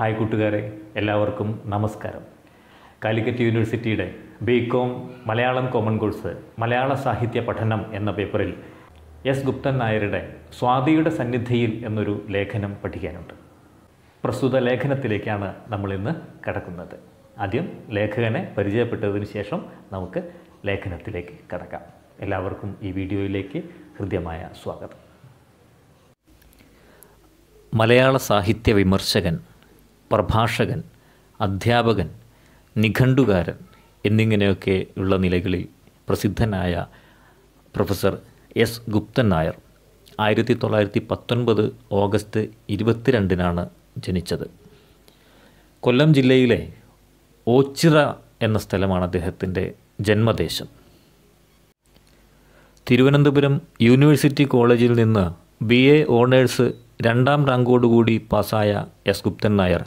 hi കൂട്ടുകാരെ എല്ലാവർക്കും നമസ്കാരം കാലിക്കറ്റ് യൂണിവേഴ്സിറ്റിയുടെ ബികോം മലയാളം കോമൺ കോഴ്സ് മലയാള സാഹിത്യ പഠനം എന്ന പേപ്പറിൽ എസ് ഗുപ്തൻ നായരുടെ സ്വാതിയുടെ സന്നിധിയിൽ എന്നൊരു ലേഖനം പഠിക്കാനുണ്ട് പ്രസ്തുത ലേഖനത്തിലേക്കാണ് നമ്മളിന്ന് കടക്കുന്നത് ആദ്യം ലേഖകനെ പരിചയപ്പെട്ടതിന് ശേഷം നമുക്ക് ലേഖനത്തിലേക്ക് കടക്കാം എല്ലാവർക്കും ഈ വീഡിയോയിലേക്ക് ഹൃദ്യമായ സ്വാഗതം മലയാള സാഹിത്യ വിമർശകൻ പ്രഭാഷകൻ അധ്യാപകൻ നിഘണ്ടുകാരൻ എന്നിങ്ങനെയൊക്കെ ഉള്ള നിലകളിൽ പ്രസിദ്ധനായ പ്രൊഫസർ എസ് ഗുപ്തൻ നായർ ആയിരത്തി തൊള്ളായിരത്തി പത്തൊൻപത് ഓഗസ്റ്റ് ഇരുപത്തിരണ്ടിനാണ് ജനിച്ചത് കൊല്ലം ജില്ലയിലെ ഓച്ചിറ എന്ന സ്ഥലമാണ് അദ്ദേഹത്തിൻ്റെ ജന്മദേശം തിരുവനന്തപുരം യൂണിവേഴ്സിറ്റി കോളേജിൽ നിന്ന് ബി എ ഓണേഴ്സ് രണ്ടാം റാങ്കോടുകൂടി പാസ്സായ എസ് ഗുപ്തൻ നായർ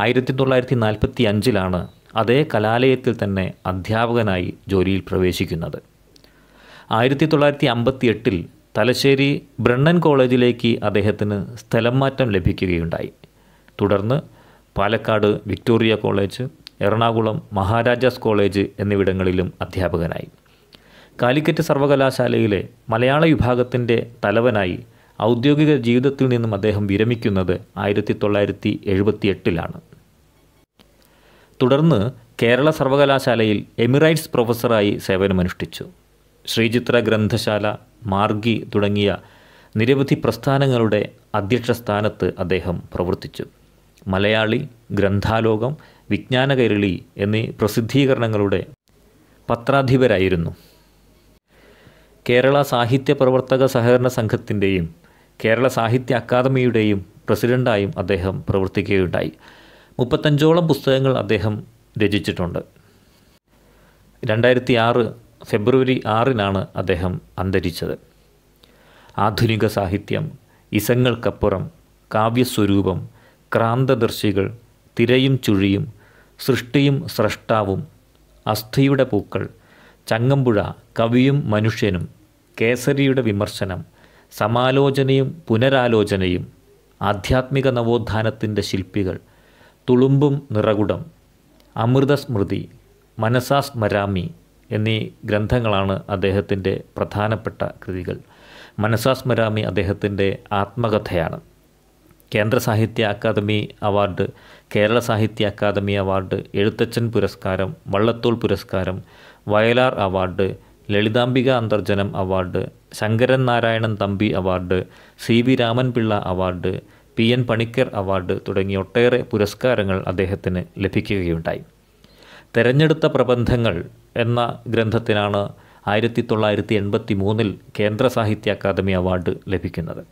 ആയിരത്തി തൊള്ളായിരത്തി നാൽപ്പത്തി അഞ്ചിലാണ് അതേ കലാലയത്തിൽ തന്നെ അധ്യാപകനായി ജോലിയിൽ പ്രവേശിക്കുന്നത് ആയിരത്തി തൊള്ളായിരത്തി അമ്പത്തി എട്ടിൽ തലശ്ശേരി ബ്രണ്ണൻ കോളേജിലേക്ക് അദ്ദേഹത്തിന് സ്ഥലം മാറ്റം ലഭിക്കുകയുണ്ടായി തുടർന്ന് Palakkad Victoria college Ernakulam Maharajas college എന്നിവിടങ്ങളിലും അധ്യാപകനായി കാലിക്കറ്റ് സർവകലാശാലയിലെ മലയാള വിഭാഗത്തിൻ്റെ തലവനായി ഔദ്യോഗിക ജീവിതത്തിൽ നിന്നും അദ്ദേഹം വിരമിക്കുന്നത് ആയിരത്തി തൊള്ളായിരത്തി എഴുപത്തി എട്ടിലാണ് തുടർന്ന് കേരള സർവകലാശാലയിൽ എമിറൈറ്റ്സ് പ്രൊഫസറായി സേവനമനുഷ്ഠിച്ചു ശ്രീചിത്ര ഗ്രന്ഥശാല മാർഗി തുടങ്ങിയ നിരവധി പ്രസ്ഥാനങ്ങളുടെ അധ്യക്ഷ സ്ഥാനത്ത് അദ്ദേഹം പ്രവർത്തിച്ചു മലയാളി ഗ്രന്ഥാലോകം വിജ്ഞാനകൈരളി എന്നീ പ്രസിദ്ധീകരണങ്ങളുടെ പത്രാധിപരായിരുന്നു കേരള സാഹിത്യ പ്രവർത്തക സഹകരണ സംഘത്തിൻ്റെയും കേരള സാഹിത്യ അക്കാദമിയുടെയും പ്രസിഡൻ്റായും അദ്ദേഹം പ്രവർത്തിക്കുകയുണ്ടായി മുപ്പത്തഞ്ചോളം പുസ്തകങ്ങൾ അദ്ദേഹം രചിച്ചിട്ടുണ്ട് രണ്ടായിരത്തി ആറ് ഫെബ്രുവരി ആറിനാണ് അദ്ദേഹം അന്തരിച്ചത് ആധുനിക സാഹിത്യം ഇസങ്ങൾക്കപ്പുറം കാവ്യസ്വരൂപം ക്രാന്തദർശികൾ തിരയും ചുഴിയും സൃഷ്ടിയും സ്രഷ്ടാവും അസ്ഥിയുടെ പൂക്കൾ ചങ്ങമ്പുഴ കവിയും മനുഷ്യനും കേസരിയുടെ വിമർശനം സമാലോചനയും പുനരാലോചനയും ആധ്യാത്മിക നവോത്ഥാനത്തിൻ്റെ ശില്പികൾ തുളുമ്പും നിറകുടം അമൃതസ്മൃതി മനസാസ്മരാമി എന്നീ ഗ്രന്ഥങ്ങളാണ് അദ്ദേഹത്തിൻ്റെ പ്രധാനപ്പെട്ട കൃതികൾ മനസാസ്മരാമി അദ്ദേഹത്തിൻ്റെ ആത്മകഥയാണ് കേന്ദ്ര സാഹിത്യ അക്കാദമി അവാർഡ് കേരള സാഹിത്യ അക്കാദമി അവാർഡ് എഴുത്തച്ഛൻ പുരസ്കാരം വള്ളത്തോൾ പുരസ്കാരം Vayalar award Lalithambika Antharjanam award Sankaran Narayanan Thampi award C V Ramanpillai award P N Panicker award തുടങ്ങിയ ഒട്ടേറെ പുരസ്കാരങ്ങൾ അദ്ദേഹത്തിന് ലഭിക്കുകയുണ്ടായി തെരഞ്ഞെടുത്ത പ്രബന്ധങ്ങൾ എന്ന ഗ്രന്ഥത്തിനാണ് ആയിരത്തി തൊള്ളായിരത്തി എൺപത്തി മൂന്നിൽ കേന്ദ്ര സാഹിത്യ അക്കാദമി അവാർഡ് ലഭിക്കുന്നത്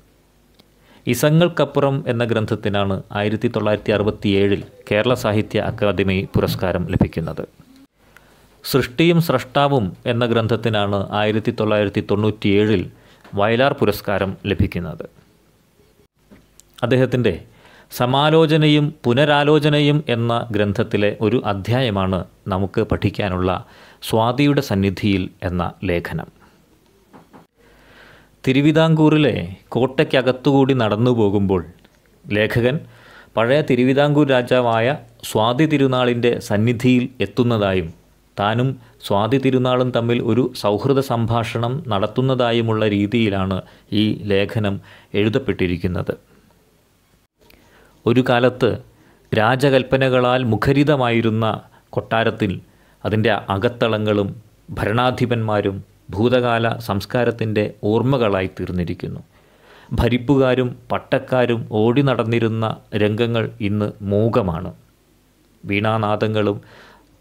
ഇസങ്ങൾക്കപ്പുറം എന്ന ഗ്രന്ഥത്തിനാണ് ആയിരത്തി തൊള്ളായിരത്തി അറുപത്തിയേഴിൽ കേരള സാഹിത്യ അക്കാദമി പുരസ്കാരം ലഭിക്കുന്നത് സൃഷ്ടിയും സ്രഷ്ടാവും എന്ന ഗ്രന്ഥത്തിനാണ് ആയിരത്തി തൊള്ളായിരത്തി തൊണ്ണൂറ്റിയേഴിൽ വയലാർ പുരസ്കാരം ലഭിക്കുന്നത് അദ്ദേഹത്തിൻ്റെ സമാലോചനയും പുനരാലോചനയും എന്ന ഗ്രന്ഥത്തിലെ ഒരു അധ്യായമാണ് നമുക്ക് പഠിക്കാനുള്ള സ്വാതിയുടെ സന്നിധിയിൽ എന്ന ലേഖനം തിരുവിതാംകൂറിലെ കോട്ടയ്ക്കകത്തുകൂടി നടന്നു പോകുമ്പോൾ ലേഖകൻ പഴയ തിരുവിതാംകൂർ രാജാവായ സ്വാതി തിരുനാളിൻ്റെ സന്നിധിയിൽ എത്തുന്നതായും താനും സ്വാതി തിരുനാളും തമ്മിൽ ഒരു സൗഹൃദ സംഭാഷണം നടത്തുന്നതായുമുള്ള രീതിയിലാണ് ഈ ലേഖനം എഴുതപ്പെട്ടിരിക്കുന്നത് ഒരു കാലത്ത് രാജകൽപ്പനകളാൽ മുഖരിതമായിരുന്ന കൊട്ടാരത്തിൽ അതിൻ്റെ അകത്തളങ്ങളും ഭരണാധിപന്മാരും ഭൂതകാല സംസ്കാരത്തിൻ്റെ ഓർമ്മകളായി തീർന്നിരിക്കുന്നു ഭരിപ്പുകാരും പട്ടക്കാരും ഓടി നടന്നിരുന്ന രംഗങ്ങൾ ഇന്ന് മൂകമാണ് വീണാനാദങ്ങളും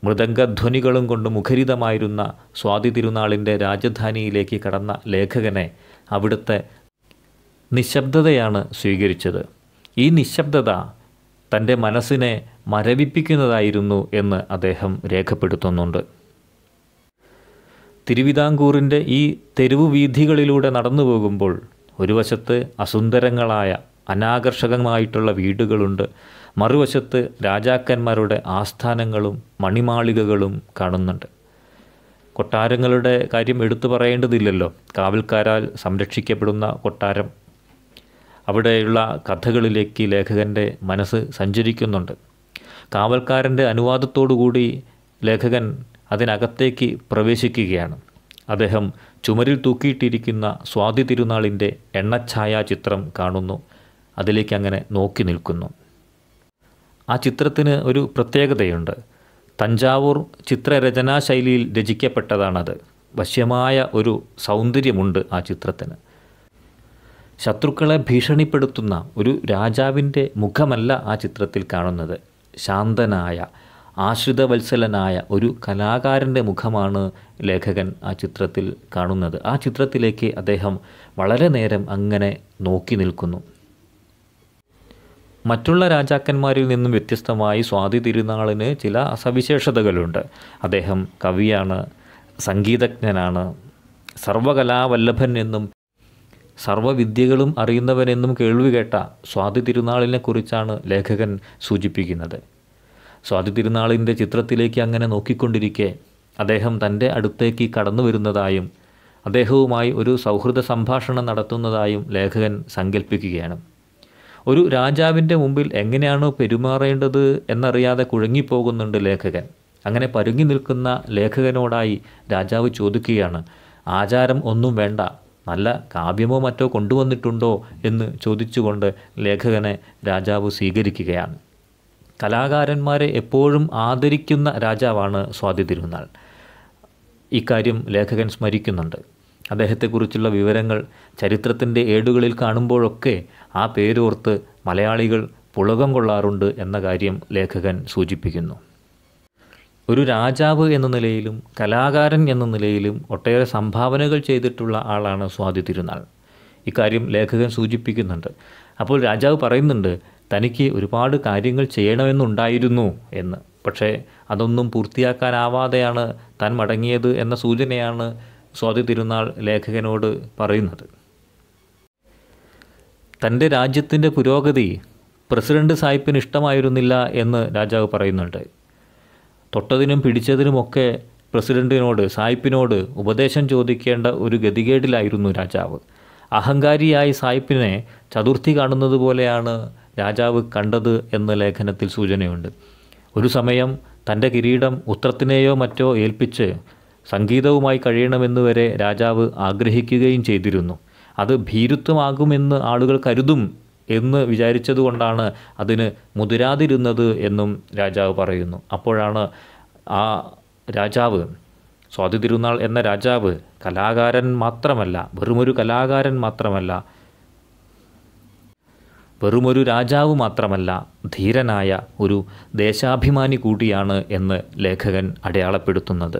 മൃദംഗധ്വനികളും കൊണ്ട് മുഖരിതമായിരുന്ന സ്വാതി തിരുനാളിൻ്റെ രാജധാനിയിലേക്ക് കടന്ന ലേഖകനെ അവിടുത്തെ നിശബ്ദതയാണ് സ്വീകരിച്ചത് ഈ നിശബ്ദത തൻ്റെ മനസ്സിനെ മരവിപ്പിക്കുന്നതായിരുന്നു എന്ന് അദ്ദേഹം രേഖപ്പെടുത്തുന്നുണ്ട് തിരുവിതാംകൂറിൻ്റെ ഈ തെരുവു വീഥികളിലൂടെ നടന്നു പോകുമ്പോൾ ഒരു വശത്ത് അസുന്ദരങ്ങളായ അനാകർഷകമായിട്ടുള്ള വീടുകളുണ്ട് മറുവശത്ത് രാജാക്കന്മാരുടെ ആസ്ഥാനങ്ങളും മണിമാളികകളും കാണുന്നുണ്ട് കൊട്ടാരങ്ങളുടെ കാര്യം എടുത്തു പറയേണ്ടതില്ലല്ലോ കാവൽക്കാരാൽ സംരക്ഷിക്കപ്പെടുന്ന കൊട്ടാരം അവിടെയുള്ള കഥകളിലേക്ക് ലേഖകൻ്റെ മനസ്സ് സഞ്ചരിക്കുന്നുണ്ട് കാവൽക്കാരൻ്റെ അനുവാദത്തോടുകൂടി ലേഖകൻ അതിനകത്തേക്ക് പ്രവേശിക്കുകയാണ് അദ്ദേഹം ചുമരിൽ തൂക്കിയിട്ടിരിക്കുന്ന സ്വാതി തിരുനാളിൻ്റെ എണ്ണഛായാചിത്രം കാണുന്നു അതിലേക്ക് അങ്ങനെ നോക്കി നിൽക്കുന്നു ആ ചിത്രത്തിന് ഒരു പ്രത്യേകതയുണ്ട് തഞ്ചാവൂർ ചിത്രരചനാശൈലിയിൽ രചിക്കപ്പെട്ടതാണത് വശ്യമായ ഒരു സൗന്ദര്യമുണ്ട് ആ ചിത്രത്തിന് ശത്രുക്കളെ ഭീഷണിപ്പെടുത്തുന്ന ഒരു രാജാവിൻ്റെ മുഖമല്ല ആ ചിത്രത്തിൽ കാണുന്നത് ശാന്തനായ ആശ്രിതവത്സലനായ ഒരു കലാകാരൻ്റെ മുഖമാണ് ലേഖകൻ ആ ചിത്രത്തിൽ കാണുന്നത് ആ ചിത്രത്തിലേക്ക് അദ്ദേഹം വളരെ നേരം അങ്ങനെ നോക്കി നിൽക്കുന്നു മറ്റുള്ള രാജാക്കന്മാരിൽ നിന്നും വ്യത്യസ്തമായി സ്വാതി തിരുനാളിന് ചില സവിശേഷതകളുണ്ട് അദ്ദേഹം കവിയാണ് സംഗീതജ്ഞനാണ് സർവകലാവല്ലഭൻ എന്നും സർവ്വവിദ്യകളും അറിയുന്നവനെന്നും കേൾവി കേട്ട സ്വാതി തിരുനാളിനെ കുറിച്ചാണ് ലേഖകൻ സൂചിപ്പിക്കുന്നത് സ്വാതി തിരുനാളിൻ്റെ ചിത്രത്തിലേക്ക് അങ്ങനെ നോക്കിക്കൊണ്ടിരിക്കെ അദ്ദേഹം തൻ്റെ അടുത്തേക്ക് കടന്നു വരുന്നതായും അദ്ദേഹവുമായി ഒരു സൗഹൃദ സംഭാഷണം നടത്തുന്നതായും ലേഖകൻ സങ്കല്പിക്കുകയാണ് ഒരു രാജാവിൻ്റെ മുമ്പിൽ എങ്ങനെയാണോ പെരുമാറേണ്ടത് എന്നറിയാതെ കുഴങ്ങിപ്പോകുന്നുണ്ട് ലേഖകൻ അങ്ങനെ പരുങ്ങി നിൽക്കുന്ന ലേഖകനോടായി രാജാവ് ചോദിക്കുകയാണ് ആചാരം ഒന്നും വേണ്ട നല്ല കാവ്യമോ മറ്റോ കൊണ്ടുവന്നിട്ടുണ്ടോ എന്ന് ചോദിച്ചുകൊണ്ട് ലേഖകനെ രാജാവ് സ്വീകരിക്കുകയാണ് കലാകാരന്മാരെ എപ്പോഴും ആദരിക്കുന്ന രാജാവാണ് സ്വാതി തിരുനാൾ ഇക്കാര്യം ലേഖകൻ സ്മരിക്കുന്നുണ്ട് അദ്ദേഹത്തെക്കുറിച്ചുള്ള വിവരങ്ങൾ ചരിത്രത്തിൻ്റെ ഏടുകളിൽ കാണുമ്പോഴൊക്കെ ആ പേരോർത്ത് മലയാളികൾ പുളകം കൊള്ളാറുണ്ട് എന്ന കാര്യം ലേഖകൻ സൂചിപ്പിക്കുന്നു ഒരു രാജാവ് എന്ന നിലയിലും കലാകാരൻ എന്ന നിലയിലും ഒട്ടേറെ സംഭാവനകൾ ചെയ്തിട്ടുള്ള ആളാണ് സ്വാതി തിരുനാൾ ഇക്കാര്യം ലേഖകൻ സൂചിപ്പിക്കുന്നുണ്ട് അപ്പോൾ രാജാവ് പറയുന്നുണ്ട് തനിക്ക് ഒരുപാട് കാര്യങ്ങൾ ചെയ്യണമെന്നുണ്ടായിരുന്നു എന്ന് പക്ഷേ അതൊന്നും പൂർത്തിയാക്കാനാവാതെയാണ് താൻ മടങ്ങിയത് എന്ന സൂചനയാണ് സ്വാതി തിരുനാൾ ലേഖകനോട് പറയുന്നത് തൻ്റെ രാജ്യത്തിൻ്റെ പുരോഗതി പ്രസിഡന്റ് സാഹിബിന് ഇഷ്ടമായിരുന്നില്ല എന്ന് രാജാവ് പറയുന്നുണ്ട് തൊട്ടതിനും പിടിച്ചതിനുമൊക്കെ പ്രസിഡന്റിനോട് സായിപ്പിനോട് ഉപദേശം ചോദിക്കേണ്ട ഒരു ഗതികേടിലായിരുന്നു രാജാവ് അഹങ്കാരിയായി സായിപ്പിനെ ചതുർത്ഥി കാണുന്നത് പോലെയാണ് രാജാവ് കണ്ടത് എന്ന ലേഖനത്തിൽ സൂചനയുണ്ട് ഒരു സമയം തൻ്റെ കിരീടം ഉത്രത്തിനെയോ മറ്റോ ഏൽപ്പിച്ച് സംഗീതവുമായി കഴിയണമെന്ന് വരെ രാജാവ് ആഗ്രഹിക്കുകയും ചെയ്തിരുന്നു അത് ഭീരുത്വമാകുമെന്ന് ആളുകൾ കരുതും എന്ന് വിചാരിച്ചതുകൊണ്ടാണ് അതിന് മുതിരാതിരുന്നത് എന്നും രാജാവ് പറയുന്നു അപ്പോഴാണ് ആ രാജാവ് സ്വാതി തിരുനാൾ എന്ന രാജാവ് കലാകാരൻ മാത്രമല്ല വെറുമൊരു കലാകാരൻ മാത്രമല്ല വെറുമൊരു രാജാവ് മാത്രമല്ല ധീരനായ ഒരു ദേശാഭിമാനി കൂടിയാണ് എന്ന് ലേഖകൻ അടയാളപ്പെടുത്തുന്നത്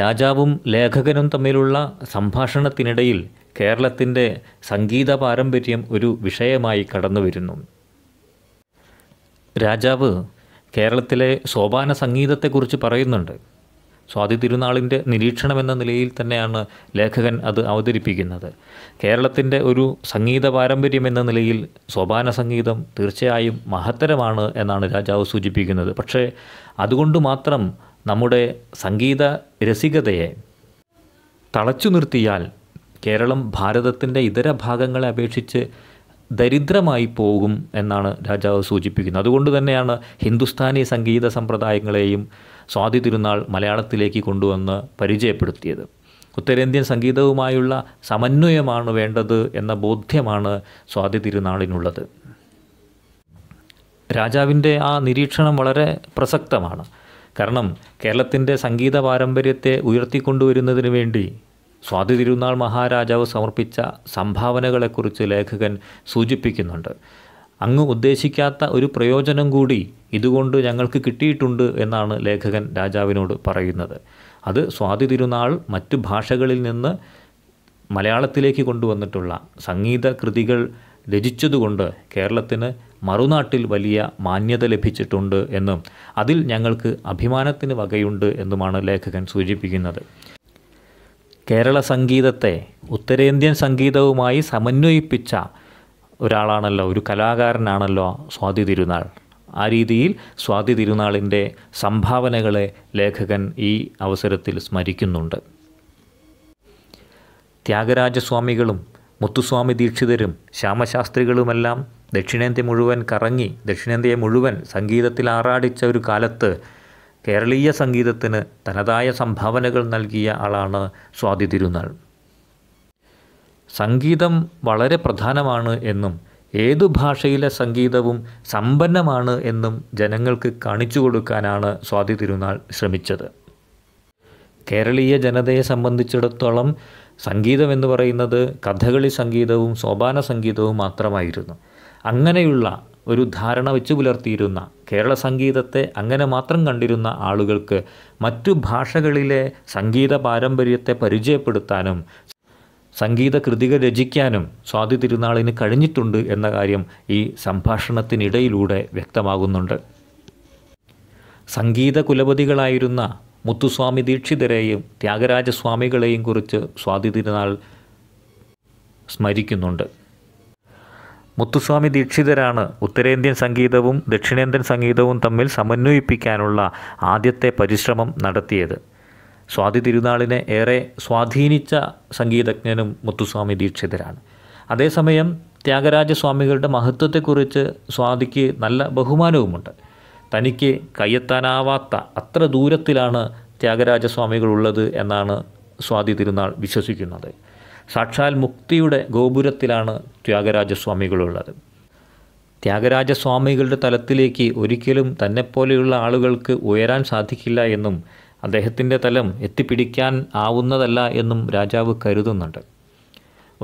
രാജാവും ലേഖകനും തമ്മിലുള്ള സംഭാഷണത്തിനിടയിൽ കേരളത്തിൻ്റെ സംഗീത പാരമ്പര്യം ഒരു വിഷയമായി കടന്നു വരുന്നു രാജാവ് കേരളത്തിലെ സോപാന സംഗീതത്തെക്കുറിച്ച് പറയുന്നുണ്ട് സ്വാതി തിരുനാളിൻ്റെ നിരീക്ഷണം എന്ന നിലയിൽ തന്നെയാണ് ലേഖകൻ അത് അവതരിപ്പിക്കുന്നത് കേരളത്തിൻ്റെ ഒരു സംഗീത പാരമ്പര്യം എന്ന നിലയിൽ സോപാന സംഗീതം തീർച്ചയായും മഹത്തരമാണ് എന്നാണ് രാജാവ് സൂചിപ്പിക്കുന്നത് പക്ഷേ അതുകൊണ്ട് മാത്രം നമ്മുടെ സംഗീത രസികതയെ തളച്ചു നിർത്തിയാൽ കേരളം ഭാരതത്തിൻ്റെ ഇതര ഭാഗങ്ങളെ അപേക്ഷിച്ച് ദരിദ്രമായി പോകും എന്നാണ് രാജാവ് സൂചിപ്പിക്കുന്നത് അതുകൊണ്ട് തന്നെയാണ് ഹിന്ദുസ്ഥാനി സംഗീത സമ്പ്രദായങ്ങളെയും സ്വാതി തിരുനാൾ മലയാളത്തിലേക്ക് കൊണ്ടുവന്ന് പരിചയപ്പെടുത്തിയത് ഉത്തരേന്ത്യൻ സംഗീതവുമായുള്ള സമന്വയമാണ് വേണ്ടത് എന്ന ബോധ്യമാണ് സ്വാതി തിരുനാളിനുള്ളത് രാജാവിൻ്റെ ആ നിരീക്ഷണം വളരെ പ്രസക്തമാണ് കാരണം കേരളത്തിൻ്റെ സംഗീത പാരമ്പര്യത്തെ ഉയർത്തിക്കൊണ്ടുവരുന്നതിന് വേണ്ടി സ്വാതി തിരുനാൾ മഹാരാജാവ് സമർപ്പിച്ച സംഭാവനകളെക്കുറിച്ച് ലേഖകൻ സൂചിപ്പിക്കുന്നുണ്ട് അങ്ങ് ഉദ്ദേശിക്കാത്ത ഒരു പ്രയോജനം കൂടി ഇതുകൊണ്ട് ഞങ്ങൾക്ക് കിട്ടിയിട്ടുണ്ട് എന്നാണ് ലേഖകൻ രാജാവിനോട് പറയുന്നത് അത് സ്വാതി തിരുനാൾ മറ്റു ഭാഷകളിൽ നിന്ന് മലയാളത്തിലേക്ക് കൊണ്ടുവന്നിട്ടുള്ള സംഗീത കൃതികൾ രചിച്ചതുകൊണ്ട് കേരളത്തിന് മറുനാട്ടിൽ വലിയ മാന്യത ലഭിച്ചിട്ടുണ്ട് എന്നും അതിൽ ഞങ്ങൾക്ക് അഭിമാനത്തിന് വകയുണ്ട് എന്നുമാണ് ലേഖകൻ സൂചിപ്പിക്കുന്നത് കേരള സംഗീതത്തെ ഉത്തരേന്ത്യൻ സംഗീതവുമായി സമന്വയിപ്പിച്ച ഒരാളാണല്ലോ ഒരു കലാകാരനാണല്ലോ സ്വാതി തിരുനാൾ ആ രീതിയിൽ സ്വാതി തിരുനാളിൻ്റെ സംഭാവനകളെ ലേഖകൻ ഈ അവസരത്തിൽ സ്മരിക്കുന്നുണ്ട് ത്യാഗരാജസ്വാമികളും മുത്തുസ്വാമി ദീക്ഷിതരും ശ്യാമശാസ്ത്രികളുമെല്ലാം ദക്ഷിണേന്ത്യ മുഴുവൻ കറങ്ങി ദക്ഷിണേന്ത്യയെ മുഴുവൻ സംഗീതത്തിൽ ആറാടിച്ച ഒരു കാലത്ത് കേരളീയ സംഗീതത്തിന് തനതായ സംഭാവനകൾ നൽകിയ ആളാണ് സ്വാതി തിരുനാൾ സംഗീതം വളരെ പ്രധാനമാണ് എന്നും ഏതു ഭാഷയിലെ സംഗീതവും സമ്പന്നമാണ് എന്നും ജനങ്ങൾക്ക് കാണിച്ചു കൊടുക്കാനാണ് സ്വാതി തിരുനാൾ ശ്രമിച്ചത് കേരളീയ ജനതയെ സംബന്ധിച്ചിടത്തോളം സംഗീതം എന്ന് പറയുന്നത് കഥകളി സംഗീതവും സോപാന സംഗീതവും മാത്രമായിരുന്നു അങ്ങനെയുള്ള ഒരു ധാരണ വെച്ചു പുലർത്തിയിരുന്ന കേരള സംഗീതത്തെ അങ്ങനെ മാത്രം കണ്ടിരുന്ന ആളുകൾക്ക് മറ്റു ഭാഷകളിലെ സംഗീത പാരമ്പര്യത്തെ പരിചയപ്പെടുത്താനും സംഗീത കൃതികൾ രചിക്കാനും സ്വാതി തിരുനാളിന് കഴിഞ്ഞിട്ടുണ്ട് എന്ന കാര്യം ഈ സംഭാഷണത്തിനിടയിലൂടെ വ്യക്തമാകുന്നുണ്ട് സംഗീത കുലപതികളായിരുന്ന മുത്തുസ്വാമി ദീക്ഷിതരെയും ത്യാഗരാജസ്വാമികളെയും കുറിച്ച് സ്വാതി തിരുനാൾ സ്മരിക്കുന്നുണ്ട് മുത്തുസ്വാമി ദീക്ഷിതരാണ് ഉത്തരേന്ത്യൻ സംഗീതവും ദക്ഷിണേന്ത്യൻ സംഗീതവും തമ്മിൽ സമന്വയിപ്പിക്കാനുള്ള ആദ്യത്തെ പരിശ്രമം നടത്തിയത് സ്വാതി തിരുനാളിനെ ഏറെ സ്വാധീനിച്ച സംഗീതജ്ഞനും മുത്തുസ്വാമി ദീക്ഷിതരാണ് അതേസമയം ത്യാഗരാജസ്വാമികളുടെ മഹത്വത്തെക്കുറിച്ച് സ്വാതിക്ക് നല്ല ബഹുമാനവുമുണ്ട് തനിക്ക് കയ്യെത്താനാവാത്ത അത്ര ദൂരത്തിലാണ് ത്യാഗരാജസ്വാമികളുള്ളത് എന്നാണ് സ്വാതി തിരുനാൾ വിശ്വസിക്കുന്നത് സാക്ഷാൽ മുക്തിയുടെ ഗോപുരത്തിലാണ് ത്യാഗരാജസ്വാമികളുള്ളത് ത്യാഗരാജസ്വാമികളുടെ തലത്തിലേക്ക് ഒരിക്കലും തന്നെപ്പോലെയുള്ള ആളുകൾക്ക് ഉയരാൻ സാധിക്കില്ല എന്നും അദ്ദേഹത്തിൻ്റെ തലം എത്തിപ്പിടിക്കാൻ ആവുന്നതല്ല എന്നും രാജാവ് കരുതുന്നുണ്ട്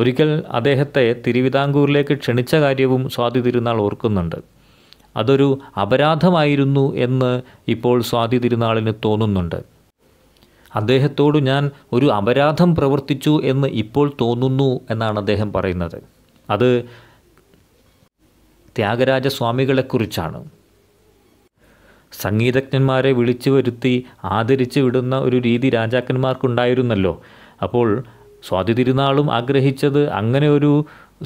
ഒരിക്കൽ അദ്ദേഹത്തെ തിരുവിതാംകൂറിലേക്ക് ക്ഷണിച്ച കാര്യവും സ്വാതി തിരുനാൾ ഓർക്കുന്നുണ്ട് അതൊരു അപരാധമായിരുന്നു എന്ന് ഇപ്പോൾ സ്വാതി തിരുനാളിന് തോന്നുന്നുണ്ട് അദ്ദേഹത്തോട് ഞാൻ ഒരു അപരാധം പ്രവർത്തിച്ചു എന്ന് ഇപ്പോൾ തോന്നുന്നു എന്നാണ് അദ്ദേഹം പറയുന്നത് അത് ത്യാഗരാജ സ്വാമികളെക്കുറിച്ചാണ് സംഗീതജ്ഞന്മാരെ വിളിച്ചു വരുത്തി ആദരിച്ചു വിടുന്ന ഒരു രീതി രാജാക്കന്മാർക്കുണ്ടായിരുന്നല്ലോ അപ്പോൾ സ്വാതി തിരുനാളും ആഗ്രഹിച്ചത് അങ്ങനെ ഒരു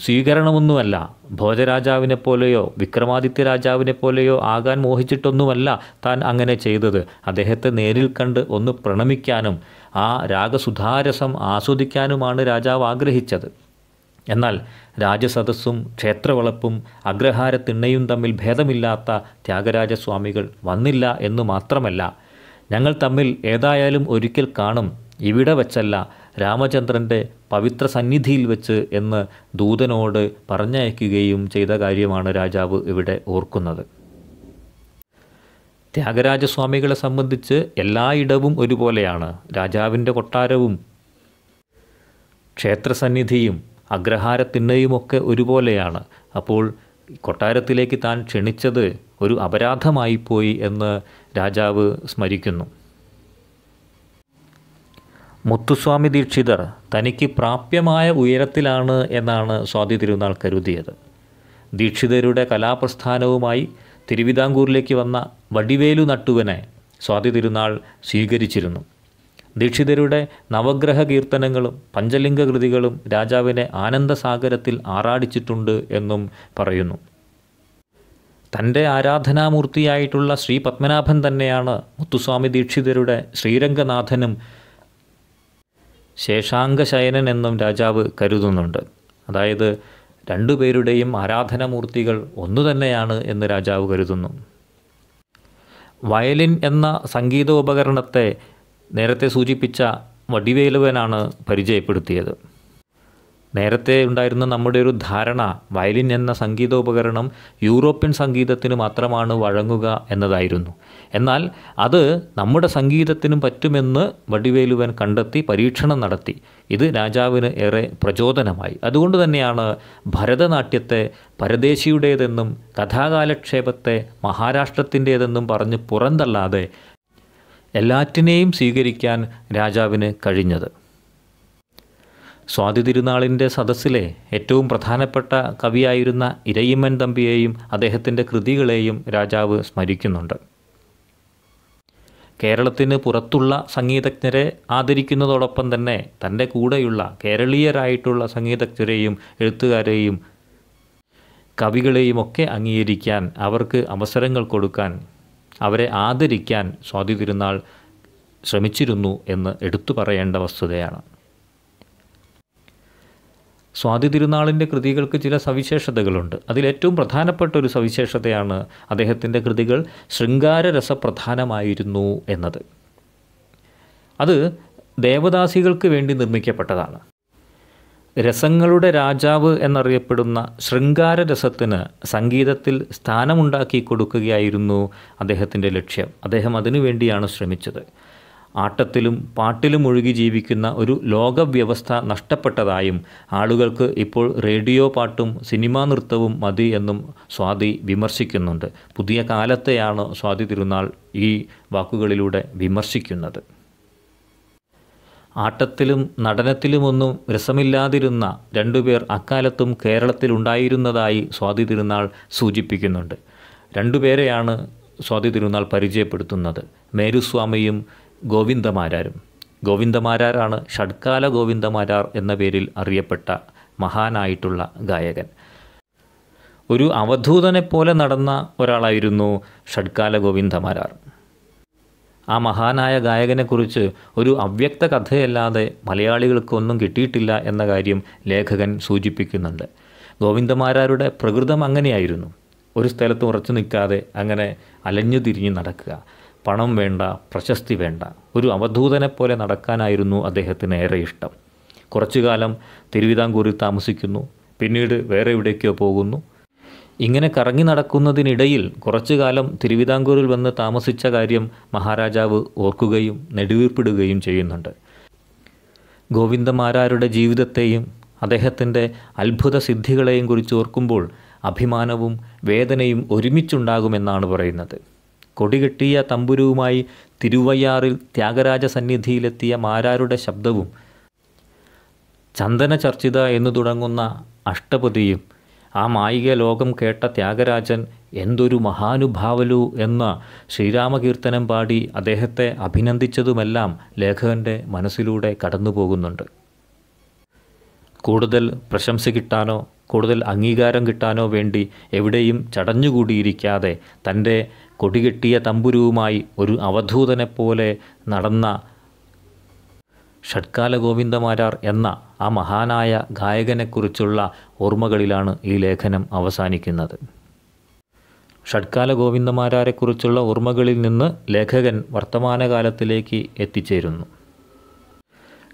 സ്വീകരണമൊന്നുമല്ല ഭോജരാജാവിനെ പോലെയോ വിക്രമാദിത്യ രാജാവിനെ പോലെയോ ആകാൻ മോഹിച്ചിട്ടൊന്നുമല്ല താൻ അങ്ങനെ ചെയ്തത് അദ്ദേഹത്തെ നേരിൽ കണ്ട് ഒന്ന് പ്രണമിക്കാനും ആ രാഗസുധാരസം ആസ്വദിക്കാനുമാണ് രാജാവ് ആഗ്രഹിച്ചത് എന്നാൽ രാജസദസ്സും ക്ഷേത്രവളപ്പും അഗ്രഹാരത്തിണ്ണയും തമ്മിൽ ഭേദമില്ലാത്ത ത്യാഗരാജസ്വാമികൾ വന്നില്ല എന്നു മാത്രമല്ല ഞങ്ങൾ തമ്മിൽ ഏതായാലും ഒരിക്കൽ കാണും ഇവിടെ വച്ചല്ല രാമചന്ദ്രൻ്റെ പവിത്ര സന്നിധിയിൽ വെച്ച് എന്ന് ദൂതനോട് പറഞ്ഞയക്കുകയും ചെയ്ത കാര്യമാണ് രാജാവ് ഇവിടെ ഓർക്കുന്നത് ത്യാഗരാജസ്വാമികളെ സംബന്ധിച്ച് എല്ലായിടവും ഒരുപോലെയാണ് രാജാവിൻ്റെ കൊട്ടാരവും ക്ഷേത്രസന്നിധിയും അഗ്രഹാരത്തിണ്ണയുമൊക്കെ ഒരുപോലെയാണ് അപ്പോൾ കൊട്ടാരത്തിലേക്ക് താൻ ക്ഷണിച്ചത് ഒരു അപരാധമായിപ്പോയി എന്ന് രാജാവ് സ്മരിക്കുന്നു മുത്തുസ്വാമി ദീക്ഷിതർ തനിക്ക് പ്രാപ്യമായ ഉയരത്തിലാണ് എന്നാണ് സ്വാതി തിരുനാൾ കരുതിയത് ദീക്ഷിതരുടെ കലാപ്രസ്ഥാനവുമായി തിരുവിതാംകൂറിലേക്ക് വന്ന വടിവേലു നട്ടുവനെ സ്വാതി തിരുനാൾ സ്വീകരിച്ചിരുന്നു ദീക്ഷിതരുടെ നവഗ്രഹ കീർത്തനങ്ങളും പഞ്ചലിംഗ കൃതികളും രാജാവിനെ ആനന്ദസാഗരത്തിൽ ആറാടിച്ചിട്ടുണ്ട് എന്നും പറയുന്നു തൻ്റെ ആരാധനാമൂർത്തിയായിട്ടുള്ള ശ്രീ പത്മനാഭൻ തന്നെയാണ് മുത്തുസ്വാമി ദീക്ഷിതരുടെ ശ്രീരംഗനാഥനും ശേഷാംഗശയനൻ എന്നും രാജാവ് കരുതുന്നുണ്ട് അതായത് രണ്ടുപേരുടെയും ആരാധനമൂർത്തികൾ ഒന്നു തന്നെയാണ് എന്ന് രാജാവ് കരുതുന്നു വയലിൻ എന്ന സംഗീതോപകരണത്തെ നേരത്തെ സൂചിപ്പിച്ച വടിവേലുവനാണ് പരിചയപ്പെടുത്തിയത് നേരത്തെ ഉണ്ടായിരുന്ന നമ്മുടെ ഒരു ധാരണ വയലിൻ എന്ന സംഗീതോപകരണം യൂറോപ്യൻ സംഗീതത്തിന് മാത്രമാണ് വഴങ്ങുക എന്നതായിരുന്നു എന്നാൽ അത് നമ്മുടെ സംഗീതത്തിനും പറ്റുമെന്ന് വടിവേലുവൻ കണ്ടെത്തി പരീക്ഷണം നടത്തി ഇത് രാജാവിന് ഏറെ പ്രചോദനമായി അതുകൊണ്ട് തന്നെയാണ് ഭരതനാട്യത്തെ പരദേശിയുടേതെന്നും കഥാകാലക്ഷേപത്തെ മഹാരാഷ്ട്രത്തിൻ്റേതെന്നും പറഞ്ഞ് പുറന്തള്ളാതെ എല്ലാറ്റിനെയും സ്വീകരിക്കാൻ രാജാവിന് കഴിഞ്ഞത് സ്വാതി തിരുനാളിൻ്റെ സദസ്സിലെ ഏറ്റവും പ്രധാനപ്പെട്ട കവിയായിരുന്ന ഇരയിമ്മൻ തമ്പിയെയും അദ്ദേഹത്തിൻ്റെ കൃതികളെയും രാജാവ് സ്മരിക്കുന്നുണ്ട് കേരളത്തിന് പുറത്തുള്ള സംഗീതജ്ഞരെ ആദരിക്കുന്നതോടൊപ്പം തന്നെ തൻ്റെ കൂടെയുള്ള കേരളീയരായിട്ടുള്ള സംഗീതജ്ഞരെയും എഴുത്തുകാരെയും കവികളെയും ഒക്കെ അംഗീകരിക്കാൻ അവർക്ക് അവസരങ്ങൾ കൊടുക്കാൻ അവരെ ആദരിക്കാൻ സ്വാതി തിരുനാൾ ശ്രമിച്ചിരുന്നു എന്ന് എടുത്തു പറയേണ്ട വസ്തുതയാണ് സ്വാതി തിരുനാളിൻ്റെ കൃതികൾക്ക് ചില സവിശേഷതകളുണ്ട് അതിലേറ്റവും പ്രധാനപ്പെട്ട ഒരു സവിശേഷതയാണ് അദ്ദേഹത്തിൻ്റെ കൃതികൾ ശൃംഗാരരസപ്രധാനമായിരുന്നു എന്നത് അത് ദേവദാസികൾക്ക് വേണ്ടി നിർമ്മിക്കപ്പെട്ടതാണ് രസങ്ങളുടെ രാജാവ് എന്നറിയപ്പെടുന്ന ശൃംഗാരരസത്തിന് സംഗീതത്തിൽ സ്ഥാനമുണ്ടാക്കി കൊടുക്കുകയായിരുന്നു അദ്ദേഹത്തിൻ്റെ ലക്ഷ്യം അദ്ദേഹം അതിനുവേണ്ടിയാണ് ശ്രമിച്ചത് ആട്ടത്തിലും പാട്ടിലും ഒഴുകി ജീവിക്കുന്ന ഒരു ലോകവ്യവസ്ഥ നഷ്ടപ്പെട്ടതായും ആളുകൾക്ക് ഇപ്പോൾ റേഡിയോ പാട്ടും സിനിമാ നൃത്തവും മതി എന്നും സ്വാതി വിമർശിക്കുന്നുണ്ട് പുതിയ കാലത്തെയാണ് സ്വാതി തിരുനാൾ ഈ വാക്കുകളിലൂടെ വിമർശിക്കുന്നത് ആട്ടത്തിലും നടനത്തിലുമൊന്നും രസമില്ലാതിരുന്ന രണ്ടുപേർ അക്കാലത്തും കേരളത്തിലുണ്ടായിരുന്നതായി സ്വാതി തിരുനാൾ സൂചിപ്പിക്കുന്നുണ്ട് രണ്ടുപേരെയാണ് സ്വാതി തിരുനാൾ പരിചയപ്പെടുത്തുന്നത് മേരുസ്വാമിയും ഗോവിന്ദമാരാരും ഗോവിന്ദമാരാരാണ് ഷഡ്കാല ഗോവിന്ദമാരാർ എന്ന പേരിൽ അറിയപ്പെട്ട മഹാനായിട്ടുള്ള ഗായകൻ ഒരു അവധൂതനെ പോലെ നടന്ന ഒരാളായിരുന്നു ഷഡ്കാല ഗോവിന്ദമാരാർ ആ മഹാനായ ഗായകനെക്കുറിച്ച് ഒരു അവ്യക്ത കഥയല്ലാതെ മലയാളികൾക്കൊന്നും കിട്ടിയിട്ടില്ല എന്ന കാര്യം ലേഖകൻ സൂചിപ്പിക്കുന്നുണ്ട് ഗോവിന്ദമാരാരുടെ പ്രകൃതം അങ്ങനെയായിരുന്നു ഒരു സ്ഥലത്ത് ഉറച്ചു നിൽക്കാതെ അങ്ങനെ അലഞ്ഞു തിരിഞ്ഞ് നടക്കുക പണം വേണ്ട പ്രശസ്തി വേണ്ട ഒരു അവധൂതനെ പോലെ നടക്കാനായിരുന്നു അദ്ദേഹത്തിന് ഏറെ ഇഷ്ടം കുറച്ചു കാലം തിരുവിതാംകൂറിൽ താമസിക്കുന്നു പിന്നീട് വേറെ എവിടേക്കോ പോകുന്നു ഇങ്ങനെ കറങ്ങി നടക്കുന്നതിനിടയിൽ കുറച്ചു കാലം തിരുവിതാംകൂറിൽ വന്ന് താമസിച്ച കാര്യം മഹാരാജാവ് ഓർക്കുകയും നെടുവീർപ്പിടുകയും ചെയ്യുന്നുണ്ട് ഗോവിന്ദമാരാരുടെ ജീവിതത്തെയും അദ്ദേഹത്തിൻ്റെ അത്ഭുത സിദ്ധികളെയും കുറിച്ച് ഓർക്കുമ്പോൾ അഭിമാനവും വേദനയും ഒരുമിച്ചുണ്ടാകുമെന്നാണ് പറയുന്നത് കൊടികെട്ടിയ തമ്പുരുവുമായി തിരുവയ്യാറിൽ ത്യാഗരാജ സന്നിധിയിലെത്തിയ മാരാരുടെ ശബ്ദവും ചന്ദന ചർച്ചിത എന്നു തുടങ്ങുന്ന അഷ്ടപതിയും ആ മായിക ലോകം കേട്ട ത്യാഗരാജൻ എന്തൊരു മഹാനുഭാവലു എന്ന ശ്രീരാമകീർത്തനം പാടി അദ്ദേഹത്തെ അഭിനന്ദിച്ചതുമെല്ലാം ലേഖകൻ്റെ മനസ്സിലൂടെ കടന്നു പോകുന്നുണ്ട് കൂടുതൽ പ്രശംസ കിട്ടാനോ കൂടുതൽ അംഗീകാരം കിട്ടാനോ വേണ്ടി എവിടെയും ചടഞ്ഞുകൂടിയിരിക്കാതെ തൻ്റെ കൊടികെട്ടിയ തമ്പുരുവുമായി ഒരു അവധൂതനെപ്പോലെ നടന്ന ഷഡ്കാല ഗോവിന്ദമാരാർ എന്ന ആ മഹാനായ ഗായകനെക്കുറിച്ചുള്ള ഓർമ്മകളിലാണ് ഈ ലേഖനം അവസാനിക്കുന്നത് ഷഡ്കാല ഗോവിന്ദമാരാരെക്കുറിച്ചുള്ള ഓർമ്മകളിൽ നിന്ന് ലേഖകൻ വർത്തമാനകാലത്തിലേക്ക് എത്തിച്ചേരുന്നു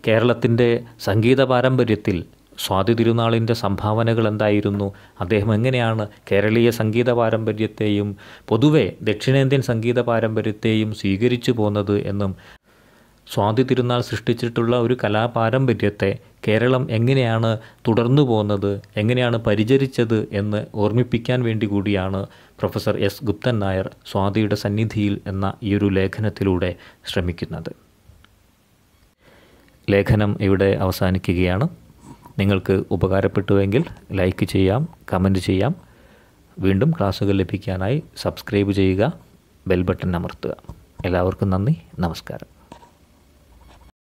കേരളത്തിൻ്റെ സംഗീത പാരമ്പര്യത്തിൽ സ്വാതി തിരുനാളിൻ്റെ സംഭാവനകൾ എന്തായിരുന്നു അദ്ദേഹം എങ്ങനെയാണ് കേരളീയ സംഗീത പാരമ്പര്യത്തെയും പൊതുവെ ദക്ഷിണേന്ത്യൻ സംഗീത പാരമ്പര്യത്തെയും സ്വീകരിച്ചു പോന്നത് എന്നും സ്വാതി തിരുനാൾ സൃഷ്ടിച്ചിട്ടുള്ള ഒരു കലാപാരമ്പര്യത്തെ കേരളം എങ്ങനെയാണ് തുടർന്നു പോകുന്നത് എങ്ങനെയാണ് പരിചരിച്ചത് എന്ന് ഓർമ്മിപ്പിക്കാൻ വേണ്ടി കൂടിയാണ് പ്രൊഫസർ എസ് ഗുപ്തൻ നായർ സ്വാതിയുടെ സന്നിധിയിൽ എന്ന ഈ ഒരു ലേഖനത്തിലൂടെ ശ്രമിക്കുന്നത് ലേഖനം ഇവിടെ അവസാനിക്കുകയാണ് നിങ്ങൾക്ക് ഉപകാരപ്പെട്ടുവെങ്കിൽ ലൈക്ക് ചെയ്യാം കമൻറ്റ് ചെയ്യാം വീണ്ടും ക്ലാസ്സുകൾ ലഭിക്കാനായി സബ്സ്ക്രൈബ് ചെയ്യുക ബെൽ ബട്ടൺ അമർത്തുക എല്ലാവർക്കും നന്ദി നമസ്കാരം